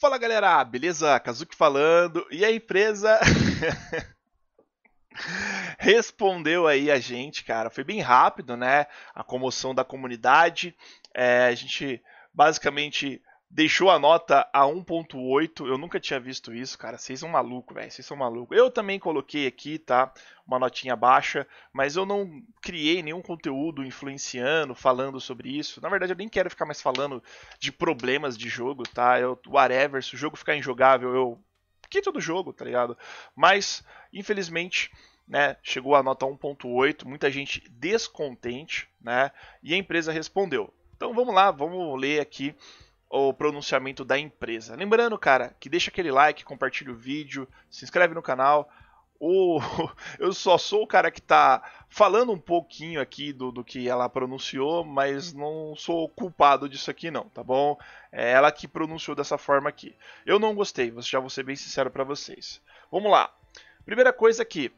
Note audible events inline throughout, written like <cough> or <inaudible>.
Fala galera, beleza? Kazuki falando. E a empresa <laughs> respondeu aí a gente, cara. Foi bem rápido, né? A comoção da comunidade. É, a gente basicamente deixou a nota a 1.8. Eu nunca tinha visto isso, cara. Vocês são maluco, velho. Vocês são maluco. Eu também coloquei aqui, tá? Uma notinha baixa, mas eu não criei nenhum conteúdo influenciando, falando sobre isso. Na verdade, eu nem quero ficar mais falando de problemas de jogo, tá? Eu whatever, se o jogo ficar injogável, eu quito do jogo, tá ligado? Mas, infelizmente, né, chegou a nota 1.8, muita gente descontente, né? E a empresa respondeu. Então vamos lá, vamos ler aqui o pronunciamento da empresa. Lembrando, cara, que deixa aquele like, compartilha o vídeo, se inscreve no canal. O... <laughs> Eu só sou o cara que tá falando um pouquinho aqui do, do que ela pronunciou, mas não sou culpado disso aqui não, tá bom? É ela que pronunciou dessa forma aqui. Eu não gostei, já vou ser bem sincero para vocês. Vamos lá. Primeira coisa aqui,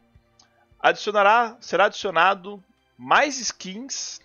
adicionará, será adicionado mais skins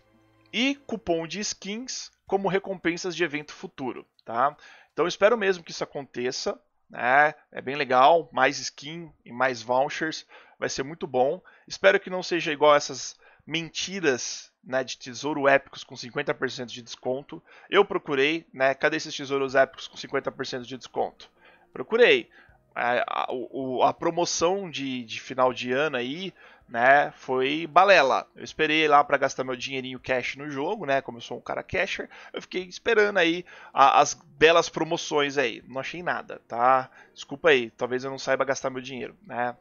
e cupom de skins como recompensas de evento futuro. Tá? Então espero mesmo que isso aconteça. Né? É bem legal, mais skin e mais vouchers, vai ser muito bom. Espero que não seja igual essas mentiras né, de tesouro épicos com 50% de desconto. Eu procurei, né, cadê esses tesouros épicos com 50% de desconto? Procurei. É, a, a, a promoção de, de, final de ano aí né, foi balela. Eu esperei lá para gastar meu dinheirinho cash no jogo, né, como eu sou um cara casher, eu fiquei esperando aí a, as belas promoções aí. Não achei nada, tá? Desculpa aí, talvez eu não saiba gastar meu dinheiro, né?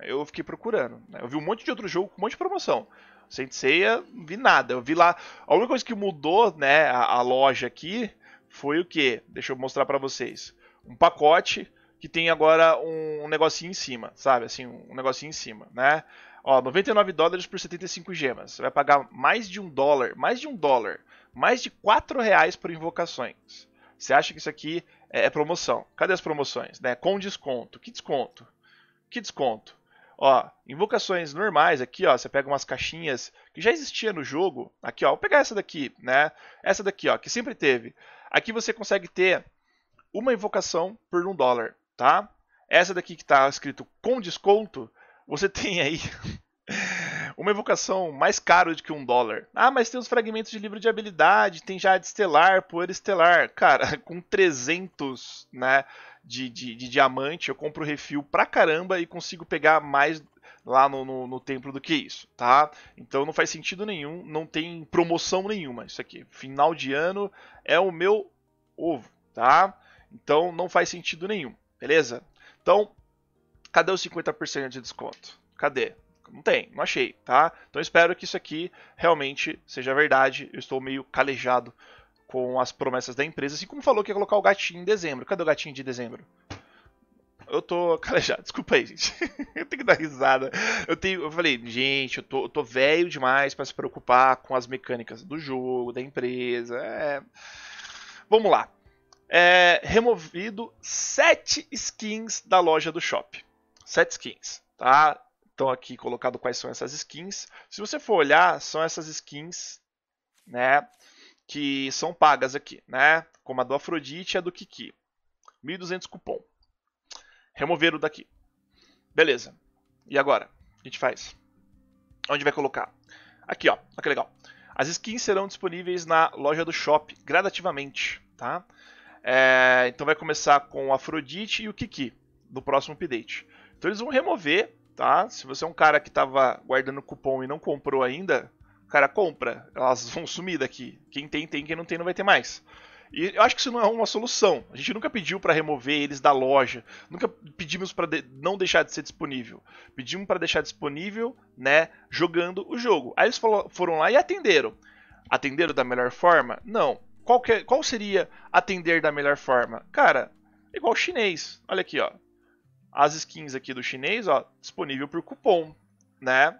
Eu fiquei procurando, né? Eu vi um monte de outro jogo com um monte de promoção. Sem Seiya, não vi nada. Eu vi lá, a única coisa que mudou, né, a, a loja aqui foi o que? Deixa eu mostrar para vocês. Um pacote que tem agora um, um negocinho em cima, sabe? Assim, um negocinho em cima, né? Ó, 99 dólares por 75 gemas. Você vai pagar mais de um dólar, mais de um dólar, mais de 4 reais por invocações. Você acha que isso aqui é, é promoção? Cadê as promoções? Né? Com desconto. Que desconto? Que desconto? Ó, invocações normais aqui, ó, você pega umas caixinhas que já existia no jogo. Aqui, ó, vou pegar essa daqui, né? Essa daqui, ó, que sempre teve. Aqui você consegue ter uma invocação por um dólar, tá? Essa daqui que está escrito com desconto, você <laughs> tem aí uma evocação mais cara do que um dólar. Ah, mas tem os fragmentos de livro de habilidade, tem Jade Estelar, Poeira Estelar. Cara, <laughs> com 300 né, de, de, de diamante, eu compro refil pra caramba e consigo pegar mais lá no, no, no, templo do que isso, tá? Então não faz sentido nenhum, não tem promoção nenhuma isso aqui. Final de ano é o meu ovo, tá? Então não faz sentido nenhum, beleza? Então, Cadê os 50% de desconto? Cadê? Não tem, não achei, tá? Então espero que isso aqui realmente seja verdade. Eu estou meio calejado com as promessas da empresa, assim como falou que ia colocar o gatinho em dezembro. Cadê o gatinho de dezembro? Eu tô <laughs> calejado, desculpa aí, gente. <laughs> eu tenho que dar risada. Eu tenho, eu falei, gente, eu tô, eu tô velho demais para se preocupar com as mecânicas do jogo, da empresa. É... Vamos lá. É, removido sete skins da loja do shopping. Sete skins, tá? Estão aqui colocado quais são essas skins. Se você for olhar, são essas skins, né? Que são pagas aqui, né? Como a do Afrodite e a do Kiki. 1.200 cupom. Remover o daqui. Beleza. E agora? A gente faz. Onde vai colocar? Aqui, ó. Olha que legal. As skins serão disponíveis na loja do shop gradativamente, tá? É, então vai começar com o Afrodite e o Kiki no próximo update. Então eles vão remover, tá? Se você é um cara que estava guardando cupom e não comprou ainda, cara, compra. Elas <laughs> vão sumir daqui. Quem tem, tem. Quem não tem, não vai ter mais. E eu acho que isso não é uma solução. A gente nunca pediu para remover eles da loja, nunca pedimos para de não deixar de ser disponível. Pedimos para deixar disponível, né, jogando o jogo. Aí eles foram lá e atenderam. Atenderam da melhor forma? Não. Qual, que, é, qual seria atender da melhor forma? Cara, igual chinês. Olha aqui, ó as skins aqui do chinês, ó, disponível por cupom, né?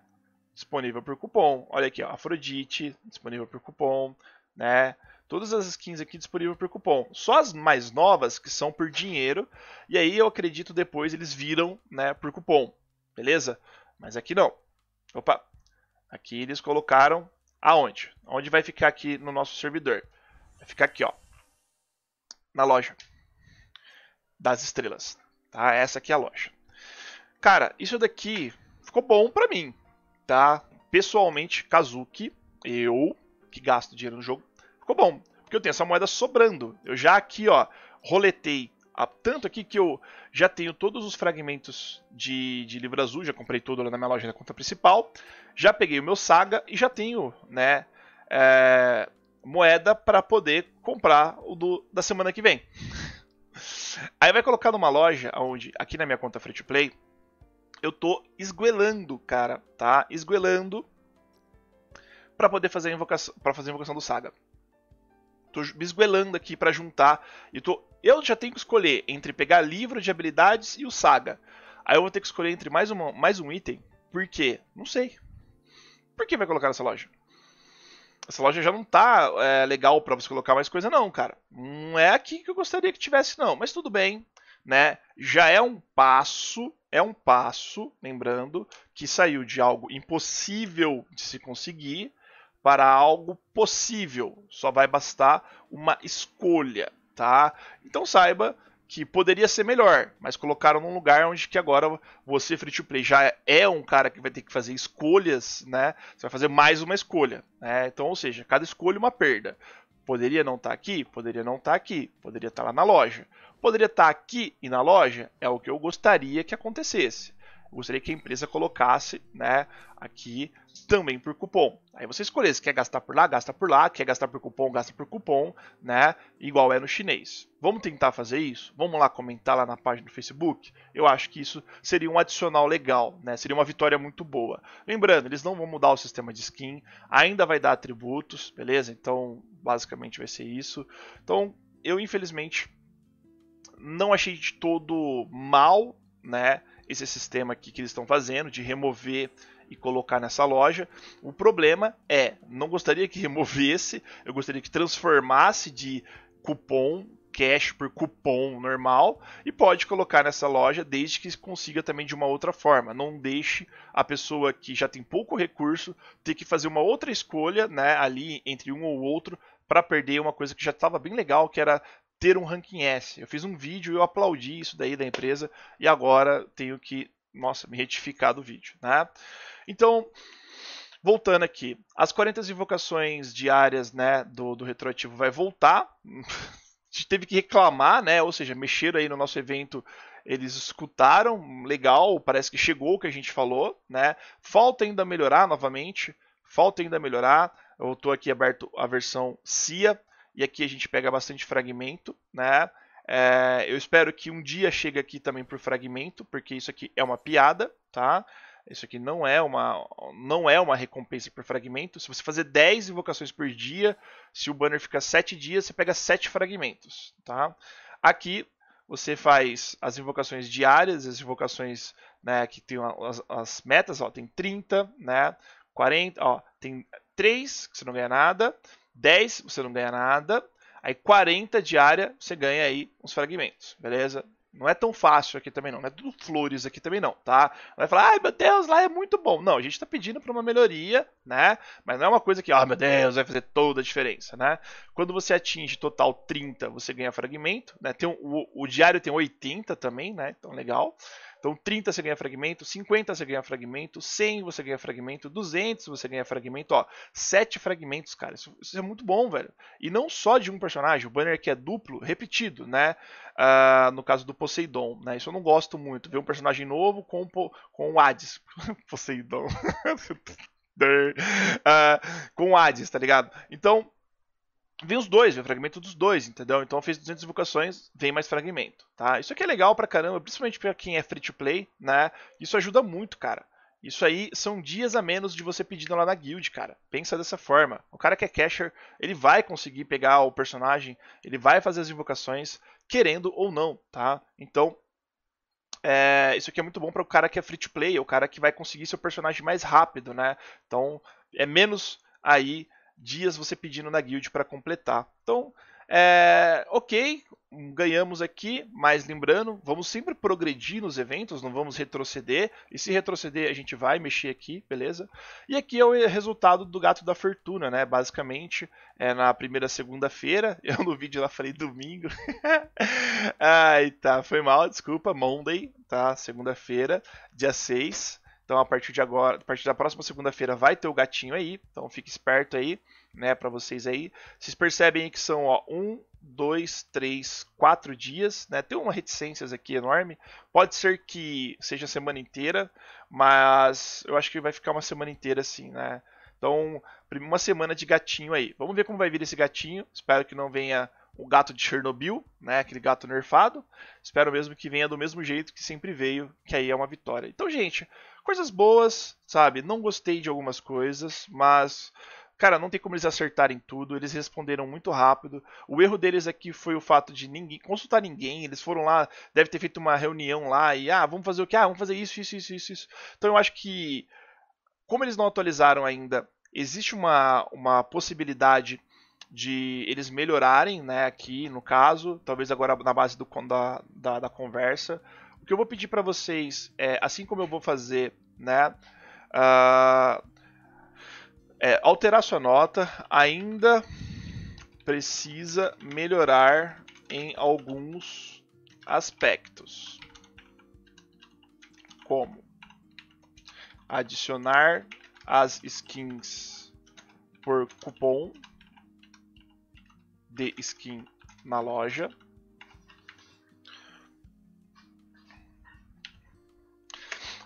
Disponível por cupom. Olha aqui, ó, Afrodite, disponível por cupom, né? Todas as skins aqui disponíveis por cupom. Só as mais novas que são por dinheiro. E aí eu acredito depois eles viram, né, por cupom. Beleza? Mas aqui não. Opa. Aqui eles colocaram aonde? Onde vai ficar aqui no nosso servidor? Vai ficar aqui, ó. Na loja das estrelas. Tá? Essa aqui é a loja. Cara, isso daqui ficou bom para mim, tá? Pessoalmente, Kazuki, eu que gasto dinheiro no jogo, ficou bom, porque eu tenho essa moeda sobrando. Eu já aqui, ó, roletei a, tanto aqui que eu já tenho todos os fragmentos de, de livro azul, já comprei todo lá na minha loja da conta principal, já peguei o meu saga e já tenho, né, é, moeda para poder comprar o do, da semana que vem. Aí vai colocar numa loja onde, aqui na minha conta Free to Play, eu tô esguelando, cara, tá? Esguelando para poder fazer a invocação, para fazer a invocação do Saga. Tô me esguelando aqui para juntar e tô eu já tenho que escolher entre pegar livro de habilidades e o Saga. Aí eu vou ter que escolher entre mais, uma, mais um item. Por quê? Não sei. Por que vai colocar nessa loja? essa loja já não tá é, legal para você colocar mais coisa, não, cara. Não é aqui que eu gostaria que tivesse, não. Mas tudo bem, né? Já é um passo, é um passo, lembrando, que saiu de algo impossível de se conseguir para algo possível. Só vai bastar uma escolha, tá? Então saiba que poderia ser melhor, mas colocaram num lugar onde que agora você free to play já é um cara que vai ter que fazer escolhas, né? Você vai fazer mais uma escolha, né? Então, ou seja, cada escolha uma perda. Poderia não estar tá aqui, poderia não estar tá aqui, poderia estar tá lá na loja. Poderia estar tá aqui e na loja é o que eu gostaria que acontecesse gostaria que a empresa colocasse né, aqui também por cupom. Aí você escolhe se quer gastar por lá, gasta por lá, quer gastar por cupom, gasta por cupom, né? Igual é no chinês. Vamos tentar fazer isso? Vamos lá comentar lá na página do Facebook? Eu acho que isso seria um adicional legal, né? Seria uma vitória muito boa. Lembrando, eles não vão mudar o sistema de skin, ainda vai dar atributos, beleza? Então, basicamente vai ser isso. Então, eu infelizmente não achei de todo mal, né? esse sistema aqui que eles estão fazendo de remover e colocar nessa loja. O problema é, não gostaria que <laughs> removesse, eu gostaria que transformasse de cupom cash por cupom normal e pode colocar nessa loja desde que consiga também de uma outra forma. Não deixe a pessoa que já tem pouco recurso ter que fazer uma outra escolha, né, ali entre um ou outro para perder uma coisa que já estava bem legal, que era ter um ranking S. Eu fiz um vídeo, eu aplaudi isso daí da empresa e agora tenho que, nossa, me retificar do vídeo, né? Então, voltando aqui, as 40 invocações diárias, né, do, do retroativo vai voltar. <laughs> A gente teve que reclamar, né? Ou seja, mexeram aí no nosso evento, eles escutaram, legal, parece que chegou o que a gente falou, né? Falta ainda melhorar novamente, falta ainda melhorar. Eu estou aqui aberto a versão CIA, e aqui a gente pega bastante fragmento, né? É, eu espero que um dia chegue aqui também por fragmento, porque isso aqui é uma piada, tá? Isso aqui não é uma não é uma recompensa por fragmento. Se você fazer 10 invocações por dia, se o banner ficar 7 dias, você pega 7 fragmentos, tá? Aqui você faz as invocações diárias, as invocações né, que tem as, as, metas, ó, tem 30, né, 40, ó, tem 3 que você não ganha nada, 10 você não ganha nada. Aí 40 diária você ganha aí uns fragmentos, beleza? Não é tão fácil aqui também não, não é tudo flores aqui também não, tá? Vai falar, ai meu Deus, lá é muito bom. Não, a gente tá pedindo pra uma melhoria, né? Mas não é uma coisa que, oh, meu Deus, vai fazer toda a diferença, né? Quando você atinge total 30, você ganha fragmento, né? Tem um, o, o diário tem 80 também, né? Então legal. Então 30 você ganha fragmento, 50 você ganha fragmento, 100 você ganha fragmento, 200 você ganha fragmento, ó, 7 fragmentos, cara. Isso, isso é muito bom, velho. E não só de um personagem, o banner aqui é duplo, repetido, né? Uh, no caso do Poseidon, né? Isso eu não gosto muito, ver um personagem novo com, com o Hades. <laughs> Poseidon. uh, <laughs> com o Hades, tá ligado? Então, vem os dois, vem o fragmento dos dois, entendeu? Então fez 200 invocações, vem mais fragmento, tá? Isso aqui é legal pra caramba, principalmente pra quem é free to play, né? Isso ajuda muito, cara. Isso aí são dias a menos de você pedindo lá na guild, cara. Pensa dessa forma. O cara que é casher, ele vai conseguir pegar o personagem, ele vai fazer as invocações, querendo ou não, tá? Então, é, isso aqui é muito bom para o cara que é free to play, o cara que vai conseguir seu personagem mais rápido, né? Então, é menos aí dias você pedindo na guild para completar. Então, é, ok, ganhamos aqui, mas lembrando, vamos sempre progredir nos eventos, não vamos retroceder. E se retroceder, a gente vai mexer aqui, beleza? E aqui é o resultado do Gato da Fortuna, né? Basicamente, é na primeira segunda-feira. <laughs> Eu no vídeo lá falei domingo. <laughs> Ai, tá, foi mal, desculpa, Monday, tá? Segunda-feira, dia 6. Então a partir de agora, a partir da próxima segunda-feira vai ter o gatinho aí, então fique esperto aí, né, para vocês aí. Vocês percebem que são, ó, um, dois, três, quatro dias, né? Tem uma reticência aqui enorme. Pode ser que seja a semana inteira, mas eu acho que vai ficar uma semana inteira assim, né? Então, uma semana de gatinho aí. Vamos ver como vai vir esse gatinho. Espero que não venha o gato de Chernobyl, né? Aquele gato nerfado. Espero mesmo que venha do mesmo jeito que sempre veio, que aí é uma vitória. Então, gente, coisas boas, sabe? Não gostei de algumas coisas, mas cara, não tem como eles acertarem tudo, eles responderam muito rápido. O erro deles aqui foi o fato de ninguém consultar ninguém, eles foram lá, deve ter feito uma reunião lá e ah, vamos fazer o que? Ah, vamos fazer isso, isso, isso, isso, isso. Então eu acho que como eles não atualizaram ainda, existe uma, uma possibilidade de eles melhorarem, né, aqui no caso, talvez agora na base do, da, da, da conversa. O que eu vou pedir para vocês, é, assim como eu vou fazer, né, uh, é, alterar sua nota, ainda precisa melhorar em alguns aspectos, como adicionar as skins por cupom de skin na loja.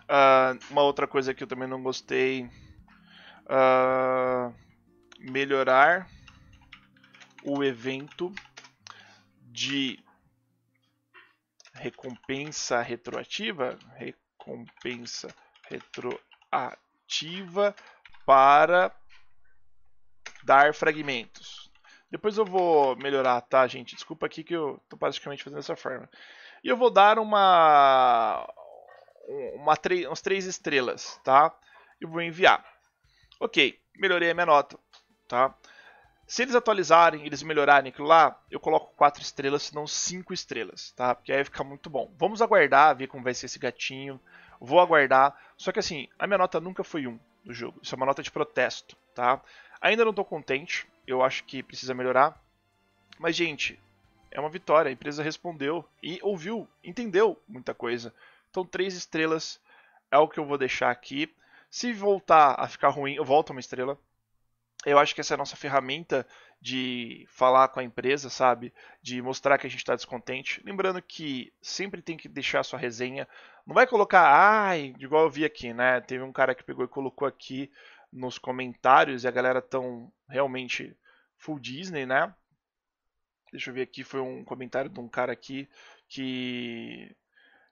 Uh, uma outra coisa que eu também não gostei. Uh, melhorar o evento de recompensa retroativa. Recompensa retroativa para dar fragmentos. Depois eu vou melhorar, tá, gente? Desculpa aqui que eu tô praticamente fazendo dessa forma. E eu vou dar uma... uma tre... uns três estrelas, tá? E vou enviar. Ok, melhorei a minha nota, tá? Se eles atualizarem, eles melhorarem aquilo lá, eu coloco 4 estrelas, se não 5 estrelas, tá? Porque aí fica muito bom. Vamos aguardar, ver como vai ser esse gatinho. Vou aguardar. Só que assim, a minha nota nunca foi 1 um do jogo. Isso é uma nota de protesto, tá? Ainda não estou contente, eu acho que precisa melhorar. Mas, gente, é uma vitória. A empresa respondeu e ouviu, entendeu muita coisa. Então, três estrelas é o que eu vou deixar aqui. Se voltar a ficar ruim, eu volto uma estrela. Eu acho que essa é a nossa ferramenta de falar com a empresa, sabe? De mostrar que a gente está descontente. Lembrando que sempre tem que deixar a sua resenha. Não vai colocar, ai, igual eu vi aqui, né? Teve um cara que pegou e colocou aqui nos comentários e a galera tão realmente full Disney, né? Deixa eu ver aqui, foi um comentário de um cara aqui que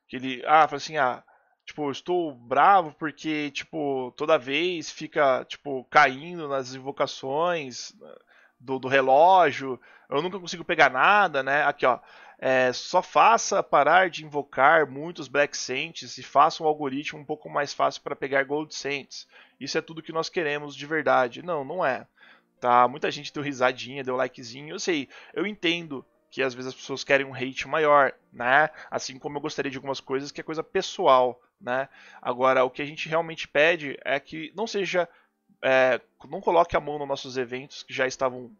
que ele, ah, falou assim, ah, tipo, estou bravo porque tipo, toda vez fica tipo caindo nas invocações do, do relógio, eu nunca consigo pegar nada, né? Aqui, ó é, só faça parar de invocar muitos Black Saints e faça um algoritmo um pouco mais fácil para pegar Gold Saints. Isso é tudo que nós queremos de verdade. Não, não é. Tá? Muita gente deu risadinha, deu likezinho. Eu sei, eu entendo que às vezes as pessoas querem um hate maior, né? Assim como eu gostaria de algumas coisas que é coisa pessoal, né? Agora, o que a gente realmente pede é que não seja é, não coloque a mão nos nossos eventos que já estavam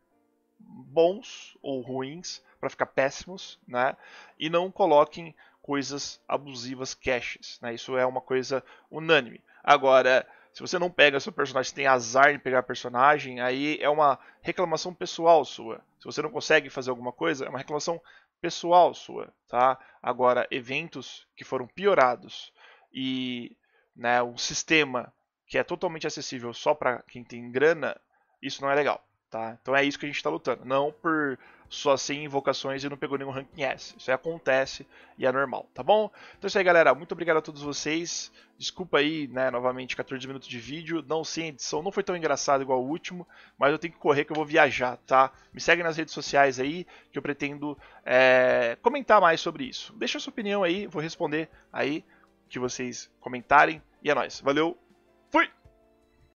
bons ou ruins para ficar péssimos, né? E não coloquem coisas abusivas caches, né? Isso é uma coisa unânime. Agora, se você não pega seu personagem, tem azar em pegar personagem, aí é uma reclamação pessoal sua. Se você não consegue fazer alguma coisa, é uma reclamação pessoal sua, tá? Agora, eventos que foram piorados e né, um sistema que é totalmente acessível só para quem tem grana, isso não é legal. Tá? Então é isso que a gente está lutando, não por só 100 invocações e não pegou nenhum ranking S. Isso aí acontece e é normal, tá bom? Então é isso aí, galera. Muito obrigado a todos vocês. Desculpa aí, né, novamente, 14 minutos de vídeo. Não a edição, não foi tão engraçado igual o último, mas eu tenho que correr que eu vou viajar, tá? Me segue nas redes sociais aí, que eu pretendo é, comentar mais sobre isso. Deixa a sua opinião aí, vou responder aí que vocês comentarem. E é nóis. Valeu!